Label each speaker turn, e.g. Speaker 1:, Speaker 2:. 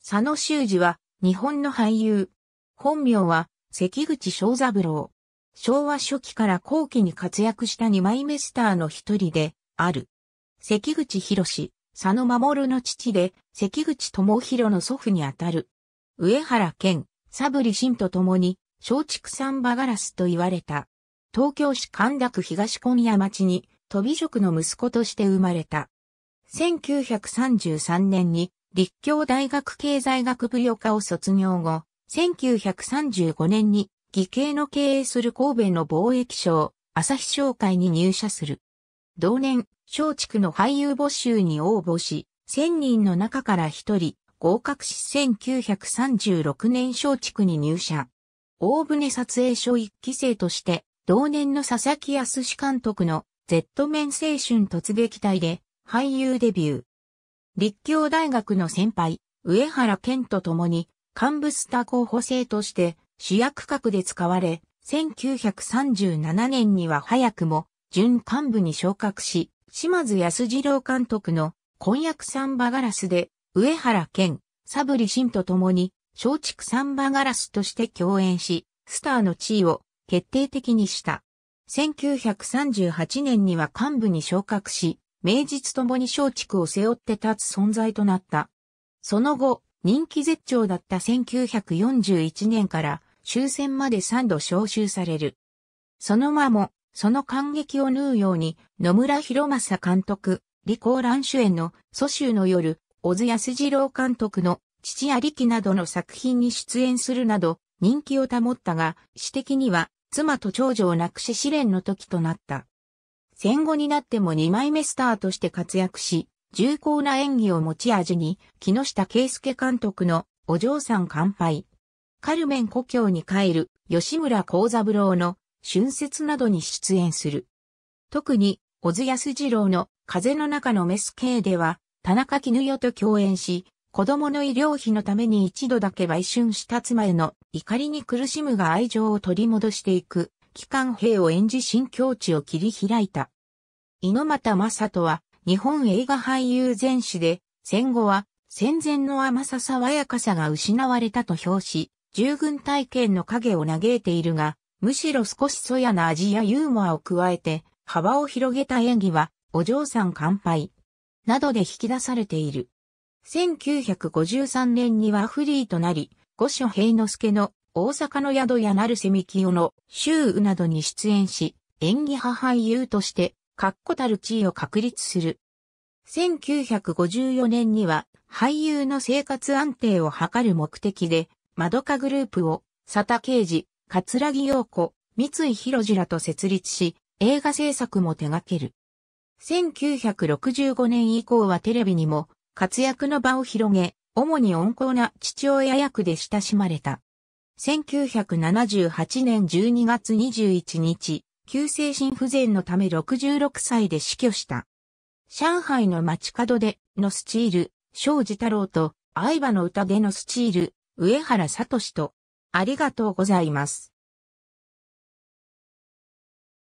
Speaker 1: 佐野修二は、日本の俳優。本名は、関口正三郎。昭和初期から後期に活躍した二枚目スターの一人で、ある。関口博佐野守の父で、関口智弘の祖父にあたる。上原健、サブリシンと共に、松竹三馬ガラスと言われた。東京市神田区東今夜町に、飛び職の息子として生まれた。1933年に立教大学経済学部予科を卒業後、1935年に義兄の経営する神戸の貿易商、朝日商会に入社する。同年、松竹の俳優募集に応募し、1000人の中から1人、合格し1936年松竹に入社。大船撮影所1期生として、同年の佐々木康監督の Z 面青春突撃隊で俳優デビュー。立教大学の先輩、上原健と共に、幹部スター候補生として主役格で使われ、1937年には早くも準幹部に昇格し、島津康二郎監督の婚約サンバガラスで、上原健、サブリシンと共に、松竹サンバガラスとして共演し、スターの地位を決定的にした。1938年には幹部に昇格し、名実ともに松竹を背負って立つ存在となった。その後、人気絶頂だった1941年から終戦まで3度召集される。その間も、その感激を縫うように、野村博正監督、李光蘭主演の蘇州の夜、小津安二郎監督の父や力などの作品に出演するなど、人気を保ったが、私的には、妻と長女を亡くし試練の時となった。戦後になっても2枚目スターとして活躍し、重厚な演技を持ち味に、木下圭介監督のお嬢さん乾杯。カルメン故郷に帰る吉村幸三郎の春節などに出演する。特に、小津安二郎の風の中のメス系では、田中絹代と共演し、子供の医療費のために一度だけ売春した妻への怒りに苦しむが愛情を取り戻していく機関兵を演じ新境地を切り開いた。猪俣正人は日本映画俳優全史で戦後は戦前の甘さ爽やかさが失われたと評し、従軍体験の影を嘆いているが、むしろ少しそやな味やユーモアを加えて、幅を広げた演技は、お嬢さん乾杯、などで引き出されている。1953年にはフリーとなり、五所平之助の大阪の宿や成瀬幹夫の周囲などに出演し、演技派俳優として、確固たる地位を確立する。1954年には、俳優の生活安定を図る目的で、窓かグループを、佐田啓治、桂木陽子、三井博次らと設立し、映画制作も手掛ける。1965年以降はテレビにも活躍の場を広げ、主に温厚な父親役で親しまれた。1978年12月21日、急性心不全のため66歳で死去した。上海の街角でのスチール、庄司太郎と、相場の歌でのスチール、上原聡と、ありがとうございます。